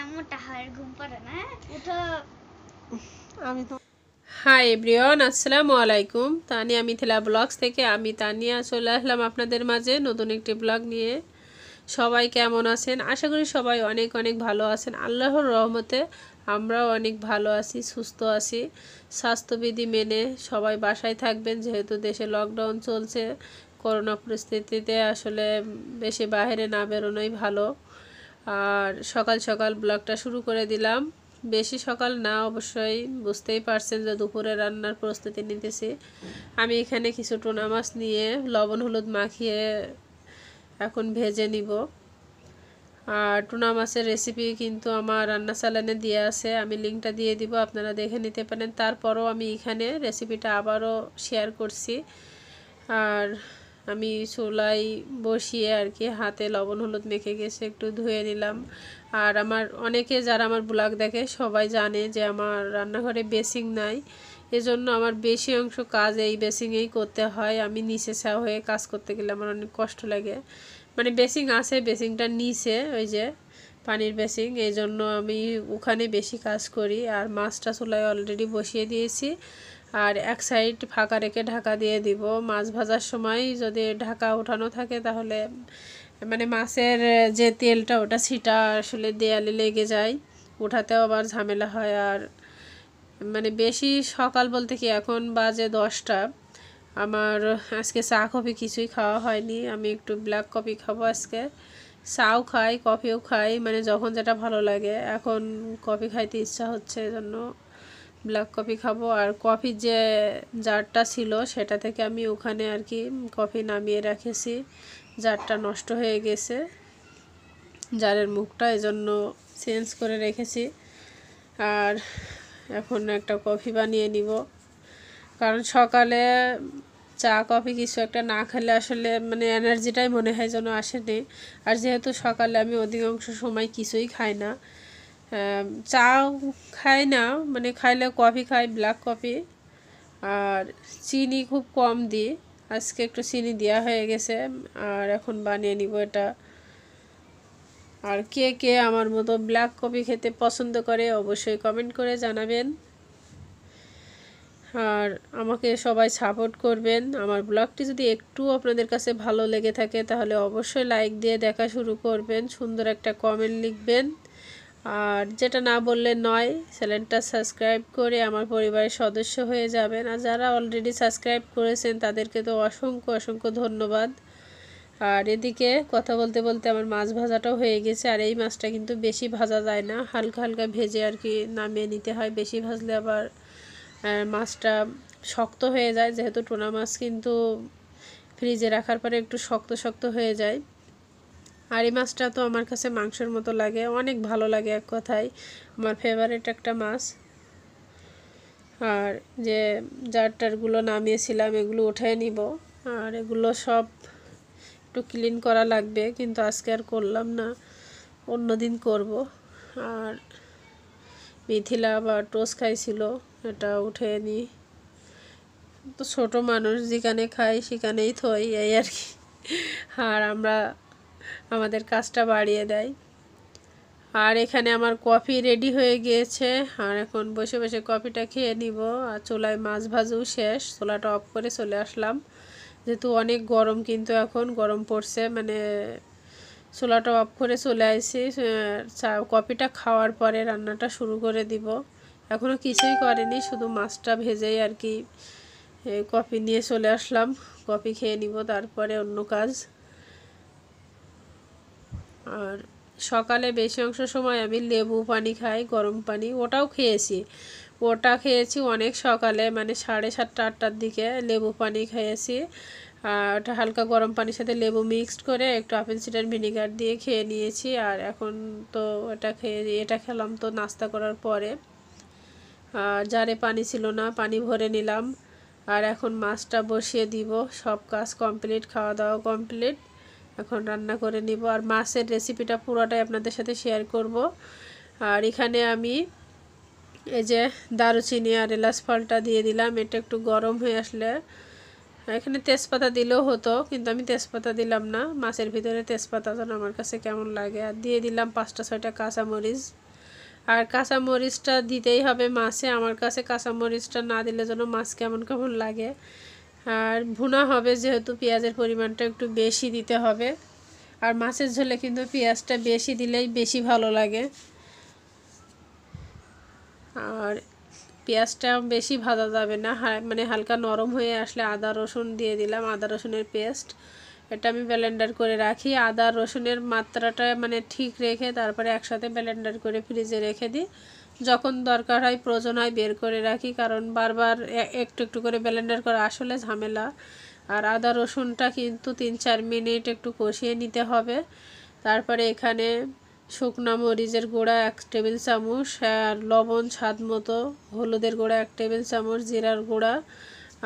হ্যাঁ? আমি hi everyone আসসালামু আলাইকুম তানিয়া মিথিলা ব্লগস থেকে আমি তানিয়া চলে আসলাম আপনাদের মাঝে নতুন একটি ব্লগ নিয়ে সবাই কেমন আছেন আশা করি সবাই অনেক অনেক ভালো আছেন আল্লাহর রহমতে আমরাও অনেক ভালো আছি সুস্থ আছি স্বাস্থ্যবিধি মেনে সবাই বাসায় থাকবেন যেহেতু দেশে লকডাউন চলছে করোনা পরিস্থিতিতে আসলে বেশি বাইরে না বেরোনোই ভালো আর সকাল সকাল ব্লগটা শুরু করে দিলাম বেশি সকাল না অবশ্যই বুঝতেই পারছেন যে দুপুরে রান্নার প্রস্তুতি নিতেছি আমি এখানে কিছু টোনা মাছ নিয়ে লবণ হলুদ মাখিয়ে এখন ভেজে নিব আর টুনা মাছের রেসিপি কিন্তু আমার রান্না চালানে দিয়ে আছে আমি লিঙ্কটা দিয়ে দিব আপনারা দেখে নিতে পারেন তারপরও আমি এখানে রেসিপিটা আবারও শেয়ার করছি আর আমি চুলাই বসিয়ে আর কি হাতে লবণ হলুদ মেখে গেছে একটু ধুয়ে নিলাম আর আমার অনেকে যারা আমার ব্লগ দেখে সবাই জানে যে আমার রান্নাঘরে বেসিং নাই এজন্য আমার বেশি অংশ কাজ এই বেসিংয়েই করতে হয় আমি নিচে সা হয়ে কাজ করতে গেলে আমার অনেক কষ্ট লাগে মানে বেসিং আছে বেসিংটা নিচে ওই যে পানির বেসিং এই জন্য আমি ওখানে বেশি কাজ করি আর মাছটা চুলাই অলরেডি বসিয়ে দিয়েছি আর এক সাইড ফাঁকা রেখে ঢাকা দিয়ে দিব মাছ ভাজার সময় যদি ঢাকা উঠানো থাকে তাহলে মানে মাছের যে তেলটা ওটা ছিটা আসলে দেয়ালে লেগে যায় উঠাতেও আবার ঝামেলা হয় আর মানে বেশি সকাল বলতে কি এখন বাজে দশটা আমার আজকে চা কফি কিছুই খাওয়া হয়নি আমি একটু ব্ল্যাক কফি খাবো আজকে চাও খাই কফিও খাই মানে যখন যেটা ভালো লাগে এখন কফি খাইতে ইচ্ছা হচ্ছে এজন্য ব্ল্যাক কফি খাবো আর কফির যে জারটা ছিল সেটা থেকে আমি ওখানে আর কি কফি নামিয়ে রেখেছি জারটা নষ্ট হয়ে গেছে জারের মুখটা এজন্য চেঞ্জ করে রেখেছি আর এখন একটা কফি বানিয়ে নিব কারণ সকালে চা কফি কিছু একটা না খেলে আসলে মানে এনার্জিটাই মনে হয় যেন আসেনি আর যেহেতু সকালে আমি অধিকাংশ সময় কিছুই খাই না চা খাই না মানে খাইলে কফি খাই ব্ল্যাক কফি আর চিনি খুব কম দিই আজকে একটু চিনি দেওয়া হয়ে গেছে আর এখন বানিয়ে নিব এটা আর কে কে আমার মতো ব্ল্যাক কফি খেতে পছন্দ করে অবশ্যই কমেন্ট করে জানাবেন আর আমাকে সবাই সাপোর্ট করবেন আমার ব্লগটি যদি একটু আপনাদের কাছে ভালো লেগে থাকে তাহলে অবশ্যই লাইক দিয়ে দেখা শুরু করবেন সুন্দর একটা কমেন্ট লিখবেন আর যেটা না বললে নয় চ্যানেলটা সাবস্ক্রাইব করে আমার পরিবারের সদস্য হয়ে যাবেন আর যারা অলরেডি সাবস্ক্রাইব করেছেন তাদেরকে তো অসংখ্য অসংখ্য ধন্যবাদ আর এদিকে কথা বলতে বলতে আমার মাছ ভাজাটাও হয়ে গেছে আর এই মাছটা কিন্তু বেশি ভাজা যায় না হালকা হালকা ভেজে আর কি নামিয়ে নিতে হয় বেশি ভাজলে আবার মাছটা শক্ত হয়ে যায় যেহেতু টোনা মাছ কিন্তু ফ্রিজে রাখার পরে একটু শক্ত শক্ত হয়ে যায় আর এই মাছটা তো আমার কাছে মাংসের মতো লাগে অনেক ভালো লাগে এক কথায় আমার ফেভারিট একটা মাছ আর যে জারটারগুলো নামিয়েছিলাম এগুলো উঠে নিব আর এগুলো সব একটু ক্লিন করা লাগবে কিন্তু আজকে আর করলাম না অন্য দিন করব আর মিথিলা বা টোস খাইছিল এটা উঠে নিই তো ছোট মানুষ যেখানে খাই সেখানেই থই এই আর কি আর আমরা আমাদের কাজটা বাড়িয়ে দেয় আর এখানে আমার কফি রেডি হয়ে গিয়েছে আর এখন বসে বসে কফিটা খেয়ে নিব আর চুলায় মাছ ভাজু শেষ চোলাটা অফ করে চলে আসলাম যেহেতু অনেক গরম কিন্তু এখন গরম পড়ছে মানে চোলাটা অফ করে চলে আসি চা কফিটা খাওয়ার পরে রান্নাটা শুরু করে দিব এখনও কিছুই করেনি শুধু মাছটা ভেজেই আর কি কফি নিয়ে চলে আসলাম কফি খেয়ে নিব তারপরে অন্য কাজ আর সকালে বেশি অংশ সময় আমি লেবু পানি খাই গরম পানি ওটাও খেয়েছি ওটা খেয়েছি অনেক সকালে মানে সাড়ে সাতটা আটটার দিকে লেবু পানি খেয়েছি আর ওটা হালকা গরম পানির সাথে লেবু মিক্সড করে একটু আপেল সিডার ভিনিগার দিয়ে খেয়ে নিয়েছি আর এখন তো ওটা খেয়ে এটা খেলাম তো নাস্তা করার পরে আর জারে পানি ছিল না পানি ভরে নিলাম আর এখন মাছটা বসিয়ে দিব সব কাজ কমপ্লিট খাওয়া দাওয়া কমপ্লিট এখন রান্না করে নিব আর মাছের রেসিপিটা পুরোটাই আপনাদের সাথে শেয়ার করব আর এখানে আমি এই যে দারুচিনি আর এলাচ ফলটা দিয়ে দিলাম এটা একটু গরম হয়ে আসলে এখানে তেজপাতা দিলেও হতো কিন্তু আমি তেজপাতা দিলাম না মাছের ভিতরে তেজপাতা যেন আমার কাছে কেমন লাগে আর দিয়ে দিলাম পাঁচটা ছয়টা কাঁচামরিচ আর কাঁচামরিচটা দিতেই হবে মাছে আমার কাছে কাঁচামরিচটা না দিলে যেন মাছ কেমন কেমন লাগে আর ভুনা হবে যেহেতু পেঁয়াজের পরিমাণটা একটু বেশি দিতে হবে আর মাছের ঝোলে কিন্তু পেঁয়াজটা বেশি দিলেই বেশি ভালো লাগে আর পেঁয়াজটা বেশি ভাজা যাবে না মানে হালকা নরম হয়ে আসলে আদা রসুন দিয়ে দিলাম আদা রসুনের পেস্ট এটা আমি ব্যালেন্ডার করে রাখি আদা রসুনের মাত্রাটা মানে ঠিক রেখে তারপরে একসাথে ব্যালেন্ডার করে ফ্রিজে রেখে দিই যখন দরকার হয় প্রয়োজন হয় বের করে রাখি কারণ বারবার একটু একটু করে ব্লেন্ডার করা আসলে ঝামেলা আর আদা রসুনটা কিন্তু তিন চার মিনিট একটু কষিয়ে নিতে হবে তারপরে এখানে শুকনো মরিচের গুঁড়া এক টেবিল চামচ আর লবণ স্বাদ মতো হলুদের গুঁড়া এক টেবিল চামচ জিরার গুঁড়া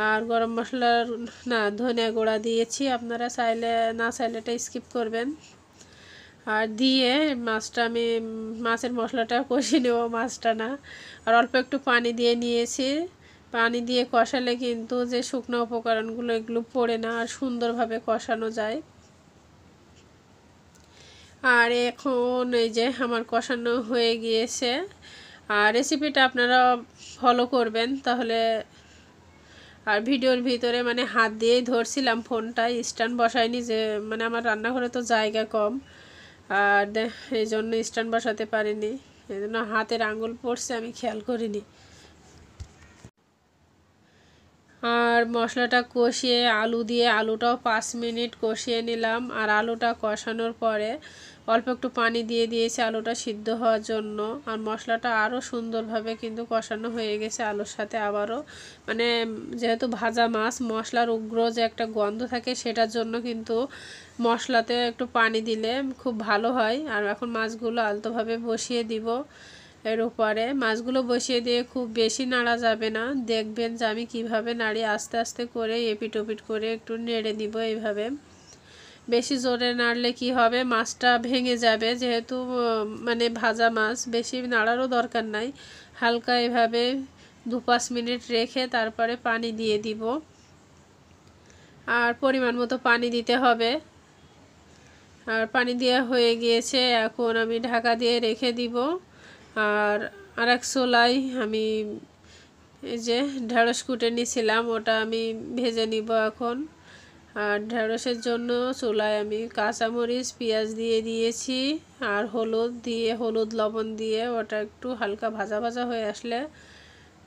আর গরম মশলার না ধনিয়া গুঁড়া দিয়েছি আপনারা চাইলে না চাইলে এটা স্কিপ করবেন আর দিয়ে মাছটা আমি মাছের মশলাটা কষিয়ে নেব মাছটা না আর অল্প একটু পানি দিয়ে নিয়েছি পানি দিয়ে কষালে কিন্তু যে শুকনো উপকরণগুলো এগুলো পড়ে না আর সুন্দরভাবে কষানো যায় আর এখন এই যে আমার কষানো হয়ে গিয়েছে আর রেসিপিটা আপনারা ফলো করবেন তাহলে আর ভিডিওর ভিতরে মানে হাত দিয়েই ধরছিলাম ফোনটা স্ট্যান্ড বসায়নি যে মানে আমার রান্নাঘরে তো জায়গা কম আর এই জন্য স্ট্যান্ড বসাতে পারিনি এই জন্য হাতের আঙুল পড়ছে আমি খেয়াল করিনি আর মশলাটা কষিয়ে আলু দিয়ে আলুটাও পাঁচ মিনিট কষিয়ে নিলাম আর আলুটা কষানোর পরে অল্প একটু পানি দিয়ে দিয়েছি আলুটা সিদ্ধ হওয়ার জন্য আর মশলাটা আরও সুন্দরভাবে কিন্তু কষানো হয়ে গেছে আলুর সাথে আবারও মানে যেহেতু ভাজা মাছ মশলার উগ্র যে একটা গন্ধ থাকে সেটার জন্য কিন্তু মশলাতে একটু পানি দিলে খুব ভালো হয় আর এখন মাছগুলো আলতোভাবে বসিয়ে দিব এর উপরে মাছগুলো বসিয়ে দিয়ে খুব বেশি নাড়া যাবে না দেখবেন যে আমি কীভাবে নাড়ি আস্তে আস্তে করে এপিট ওপিট করে একটু নেড়ে দিব এইভাবে বেশি জোরে নাড়লে কি হবে মাছটা ভেঙে যাবে যেহেতু মানে ভাজা মাছ বেশি নাড়ারও দরকার নাই হালকা এভাবে দু পাঁচ মিনিট রেখে তারপরে পানি দিয়ে দিব আর পরিমাণ মতো পানি দিতে হবে আর পানি দেওয়া হয়ে গিয়েছে এখন আমি ঢাকা দিয়ে রেখে দিব আর আর এক সোলাই আমি এই যে ঢেঁড়স কুটে নিয়েছিলাম ওটা আমি ভেজে নিব এখন আর ঢেঁড়সের জন্য চুলায় আমি কাঁচামরিচ পেঁয়াজ দিয়ে দিয়েছি আর হলুদ দিয়ে হলুদ লবণ দিয়ে ওটা একটু হালকা ভাজা ভাজা হয়ে আসলে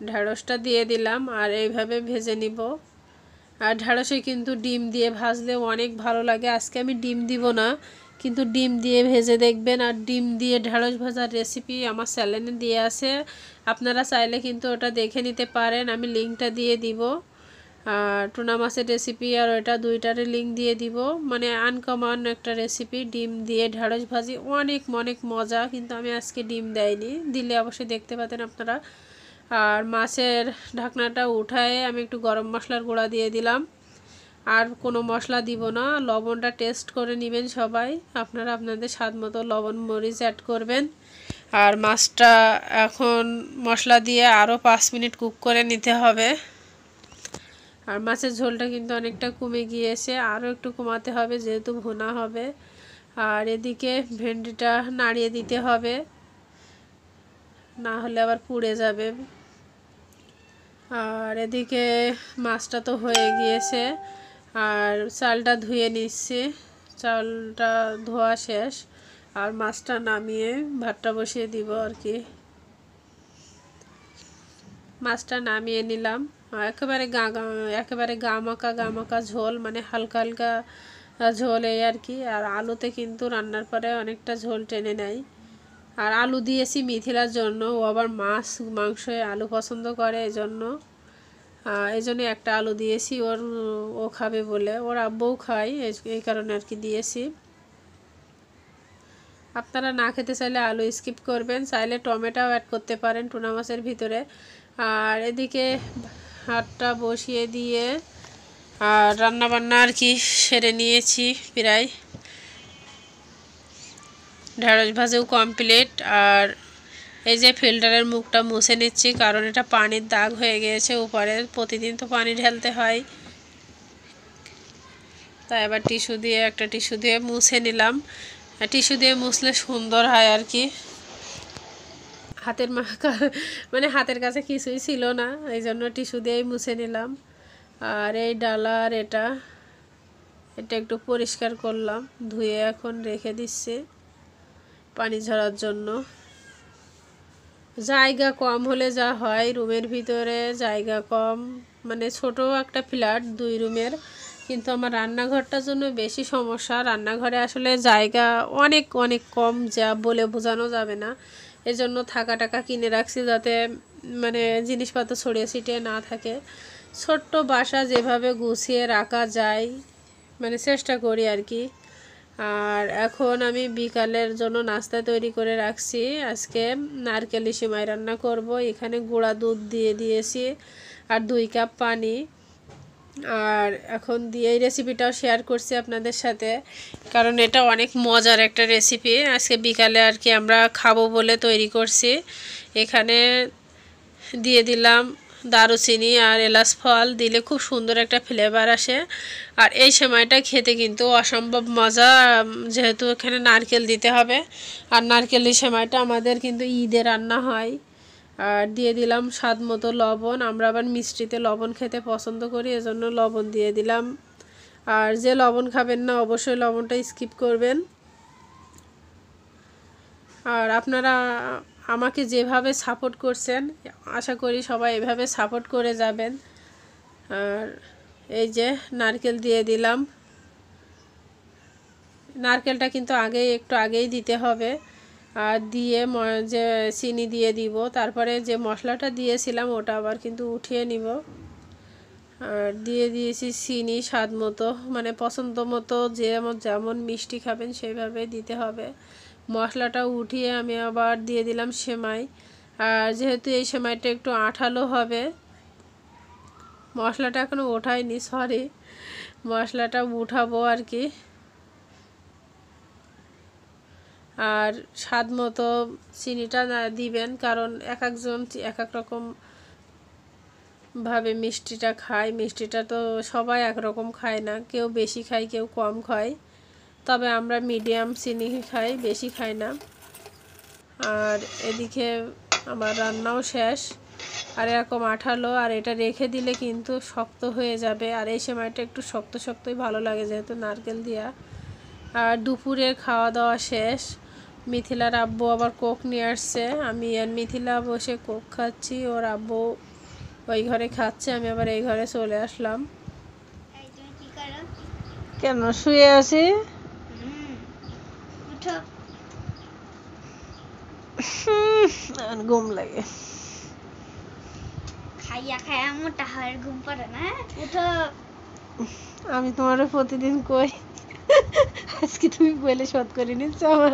ঢেঁড়সটা দিয়ে দিলাম আর এইভাবে ভেজে নিব আর ঢেঁড়সে কিন্তু ডিম দিয়ে ভাজলে অনেক ভালো লাগে আজকে আমি ডিম দিব না কিন্তু ডিম দিয়ে ভেজে দেখবেন আর ডিম দিয়ে ঢেঁড়স ভাজার রেসিপি আমার চ্যানেলে দিয়ে আছে আপনারা চাইলে কিন্তু ওটা দেখে নিতে পারেন আমি লিঙ্কটা দিয়ে দিব টুনা মাছের রেসিপি আর ওইটা দুইটারে লিঙ্ক দিয়ে দিব মানে আনকমন একটা রেসিপি ডিম দিয়ে ঢ্যাঁড়স ভাজি অনেক অনেক মজা কিন্তু আমি আজকে ডিম দেয়নি দিলে অবশ্যই দেখতে পাতেন আপনারা আর মাছের ঢাকনাটা উঠায় আমি একটু গরম মশলার গুঁড়া দিয়ে দিলাম আর কোনো মশলা দিব না লবণটা টেস্ট করে নেবেন সবাই আপনারা আপনাদের স্বাদ মতো লবণ মরিচ অ্যাড করবেন আর মাছটা এখন মশলা দিয়ে আরও পাঁচ মিনিট কুক করে নিতে হবে আর মাছের ঝোলটা কিন্তু অনেকটা কমে গিয়েছে আরও একটু কমাতে হবে যেহেতু ভোনা হবে আর এদিকে ভেন্ডিটা নাড়িয়ে দিতে হবে না হলে আবার পুড়ে যাবে আর এদিকে মাছটা তো হয়ে গিয়েছে আর চালটা ধুয়ে নিচ্ছি চালটা ধোয়া শেষ আর মাছটা নামিয়ে ভাতটা বসিয়ে দিব আর কি মাছটা নামিয়ে নিলাম হ্যাঁ, একেবারে গা গা একেবারে গামাকা গামাকা ঝোল মানে হালকা হালকা ঝোল এই আর কি আর আলুতে কিন্তু রান্নার পরে অনেকটা ঝোল টেনে নেয় আর আলু দিয়েছি মিথিলার জন্য ও আবার মাছ মাংস আলু পছন্দ করে এজন্য এই জন্য একটা আলু দিয়েছি ওর ও খাবে বলে ওর আব্বুও খায় এই কারণে আর কি দিয়েছি আপনারা না খেতে চাইলে আলু স্কিপ করবেন চাইলে টমেটো অ্যাড করতে পারেন টুনা মাছের ভিতরে আর এদিকে হাতটা বসিয়ে দিয়ে আর রান্নাবান্না আর কি সেরে নিয়েছি প্রায় ঢ্যাঁড়স ভাজেও কমপ্লিট আর এই যে ফিল্টারের মুখটা মুছে নিচ্ছি কারণ এটা পানির দাগ হয়ে গিয়েছে উপরে প্রতিদিন তো পানি ঢেলতে হয় তাই এবার টিস্যু দিয়ে একটা টিস্যু দিয়ে মুছে নিলাম টিস্যু দিয়ে মুছলে সুন্দর হয় আর কি হাতের মাখা মানে হাতের কাছে কিছুই ছিল না এই জন্য টিস্যু দিয়েই মুছে নিলাম আর এই ডালা আর এটা এটা একটু পরিষ্কার করলাম ধুয়ে এখন রেখে দিচ্ছে পানি ঝরার জন্য জায়গা কম হলে যা হয় রুমের ভিতরে জায়গা কম মানে ছোট একটা ফ্ল্যাট দুই রুমের কিন্তু আমার রান্নাঘরটার জন্য বেশি সমস্যা রান্নাঘরে আসলে জায়গা অনেক অনেক কম যা বলে বোঝানো যাবে না এজন্য থাকা টাকা কিনে রাখছি যাতে মানে জিনিসপত্র ছড়িয়ে ছিটিয়ে না থাকে ছোট্ট বাসা যেভাবে গুছিয়ে রাখা যায় মানে চেষ্টা করি আর কি আর এখন আমি বিকালের জন্য নাস্তা তৈরি করে রাখছি আজকে নারকেল ইসিমাই রান্না করব এখানে গুঁড়া দুধ দিয়ে দিয়েছি আর দুই কাপ পানি আর এখন দিয়ে এই রেসিপিটাও শেয়ার করছি আপনাদের সাথে কারণ এটা অনেক মজার একটা রেসিপি আজকে বিকালে আর কি আমরা খাবো বলে তৈরি করছি এখানে দিয়ে দিলাম দারুচিনি আর এলাচ ফল দিলে খুব সুন্দর একটা ফ্লেভার আসে আর এই সময়টা খেতে কিন্তু অসম্ভব মজা যেহেতু এখানে নারকেল দিতে হবে আর নারকেল এই সময়টা আমাদের কিন্তু ঈদে রান্না হয় আর দিয়ে দিলাম স্বাদ মতো লবণ আমরা আবার মিষ্টিতে লবণ খেতে পছন্দ করি এজন্য লবণ দিয়ে দিলাম আর যে লবণ খাবেন না অবশ্যই লবণটা স্কিপ করবেন আর আপনারা আমাকে যেভাবে সাপোর্ট করছেন আশা করি সবাই এভাবে সাপোর্ট করে যাবেন আর এই যে নারকেল দিয়ে দিলাম নারকেলটা কিন্তু আগেই একটু আগেই দিতে হবে আর দিয়ে যে চিনি দিয়ে দিব তারপরে যে মশলাটা দিয়েছিলাম ওটা আবার কিন্তু উঠিয়ে নিব আর দিয়ে দিয়েছি চিনি স্বাদ মতো মানে পছন্দ মতো যে আমার যেমন মিষ্টি খাবেন সেইভাবে দিতে হবে মশলাটা উঠিয়ে আমি আবার দিয়ে দিলাম সেমাই আর যেহেতু এই সেমাইটা একটু আঠালো হবে মশলাটা এখনও ওঠায়নি সরি মশলাটা উঠাবো আর কি আর স্বাদ মতো চিনিটা না দিবেন কারণ এক একজন এক এক রকম ভাবে মিষ্টিটা খায় মিষ্টিটা তো সবাই একরকম খায় না কেউ বেশি খায় কেউ কম খায় তবে আমরা মিডিয়াম চিনি খাই বেশি খাই না আর এদিকে আমার রান্নাও শেষ আর এরকম আঠালো আর এটা রেখে দিলে কিন্তু শক্ত হয়ে যাবে আর এই সময়টা একটু শক্ত শক্তই ভালো লাগে যেহেতু নারকেল দিয়া আর দুপুরের খাওয়া দাওয়া শেষ মিথিলার আব্বু আবার কোক নিয়ে আসছে আমি আর মিথিলা বসে কোক খাচ্ছি ওর আব্বু ওই ঘরে খাচ্ছে আমি আবার এই ঘরে চলে আসলাম কেন শুয়ে আছি ঘুম লাগে খাইয়া খাইয়া আমি তোমার প্রতিদিন কই আজকে তুমি বলে শোধ করে নিচ্ছ আমার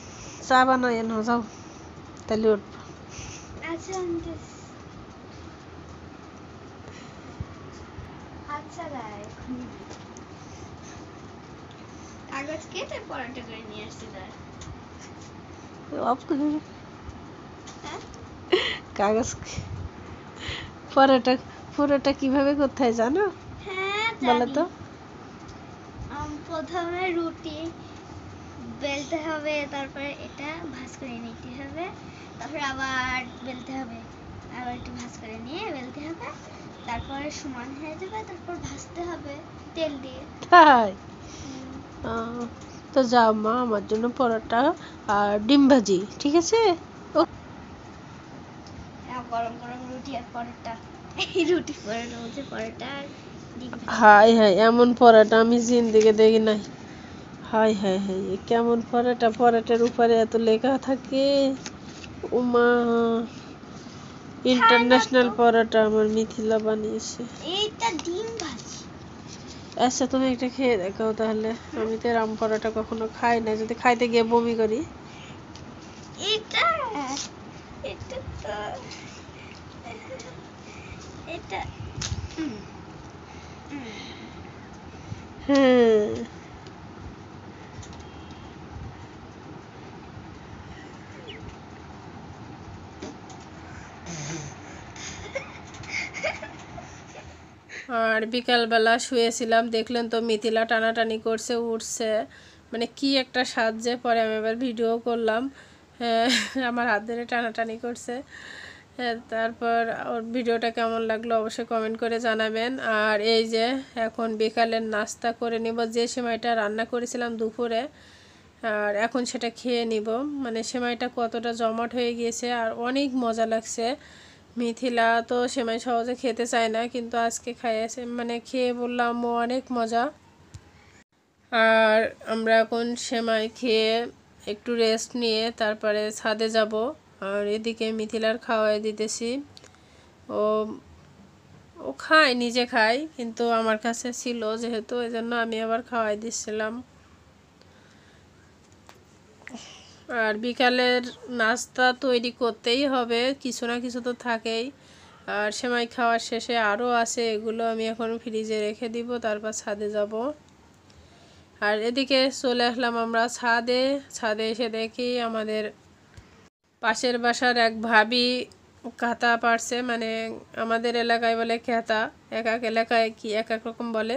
চা বানাই এনো যাও তাহলে উঠবো আচ্ছা, আচ্ছা, কাগজ হ্যাঁ? পরোটা পরোটা কিভাবে কোথায় জানো হ্যাঁ, বলো তো প্রথমে রুটি বেলতে হবে তারপরে এটা ভাজ করে নিতে হবে তারপরে আবার বেলতে হবে আবার একটু ভাজ করে নিয়ে বেলতে হবে তারপরে সমান হয়ে যাবে তারপর ভাজতে হবে তেল দিয়ে তাই তো যাও মা আমার জন্য পরোটা আর ডিম ভাজি ঠিক আছে হ্যাঁ, গরম গরম রুটি আর পরোটা এই রুটি পরোটা হচ্ছে পরোটা হাই হাই এমন পরোটা আমি জিন্দিগি দেখি নাই হায় হায় হাই কেমন পরাটা পরাটার উপরে এত লেখা থাকে উমা ইন্টারন্যাশনাল পরাটা আমার মিথিলা বানিয়েছে আচ্ছা তুমি একটা খেয়ে দেখো তাহলে আমি তো রাম পরাটা কখনো খাই না যদি খাইতে গিয়ে বমি করি হ্যাঁ আর বিকালবেলা শুয়েছিলাম দেখলেন তো মিথিলা টানাটানি করছে উঠছে মানে কি একটা সাহায্যে পরে আমি এবার ভিডিও করলাম হ্যাঁ, আমার হাত ধরে টানাটানি করছে হ্যাঁ, তারপর ওর ভিডিওটা কেমন লাগলো অবশ্যই কমেন্ট করে জানাবেন আর এই যে এখন বিকালের নাস্তা করে নিব যে সেমাইটা রান্না করেছিলাম দুপুরে আর এখন সেটা খেয়ে নিব মানে সেমাইটা কতটা জমাট হয়ে গিয়েছে আর অনেক মজা লাগছে মিথিলা তো সেমাই সহজে খেতে চায় না কিন্তু আজকে খাইয়েছে মানে খেয়ে বললাম ও অনেক মজা আর আমরা এখন সেমাই খেয়ে একটু রেস্ট নিয়ে তারপরে ছাদে যাব আর এদিকে মিথিলার খাওয়াই দিতেছি ও ও খায় নিজে খায় কিন্তু আমার কাছে ছিল যেহেতু এই জন্য আমি আবার খাওয়াই দিচ্ছিলাম আর বিকালের নাস্তা তৈরি করতেই হবে কিছু না কিছু তো থাকেই আর সেমাই খাওয়ার শেষে আরও আছে এগুলো আমি এখন ফ্রিজে রেখে দিব তারপর ছাদে যাব আর এদিকে চলে আসলাম আমরা ছাদে ছাদে এসে দেখি আমাদের পাশের বাসার এক ভাবি কাতা পারছে মানে আমাদের এলাকায় বলে খেতা এক এক এলাকায় কি এক এক রকম বলে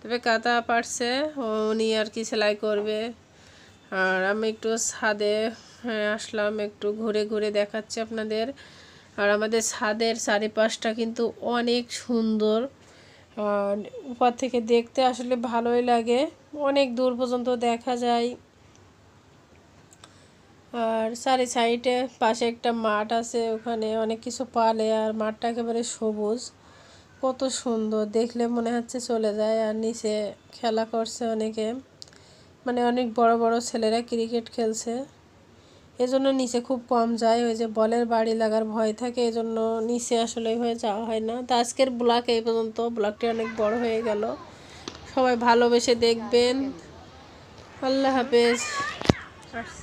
তবে কাতা পারছে উনি আর কি সেলাই করবে আর আমি একটু ছাদে হ্যাঁ, আসলাম একটু ঘুরে ঘুরে দেখাচ্ছি আপনাদের আর আমাদের ছাদের চারিপাশটা কিন্তু অনেক সুন্দর আর উপর থেকে দেখতে আসলে ভালোই লাগে অনেক দূর পর্যন্ত দেখা যায় আর সারি সাইডে পাশে একটা মাঠ আছে ওখানে অনেক কিছু পালে আর মাঠটা একেবারে সবুজ কত সুন্দর দেখলে মনে হচ্ছে চলে যায় আর নিচে খেলা করছে অনেকে মানে অনেক বড় বড় ছেলেরা ক্রিকেট খেলছে এজন্য নিচে খুব কম যায় ওই যে বলের বাড়ি লাগার ভয় থাকে এজন্য নিচে আসলে হয়ে যাওয়া হয় না তো আজকের ব্লক এই পর্যন্ত ব্লগটি অনেক বড় হয়ে গেল সবাই ভালোবেসে দেখবেন আল্লাহ হাফেজ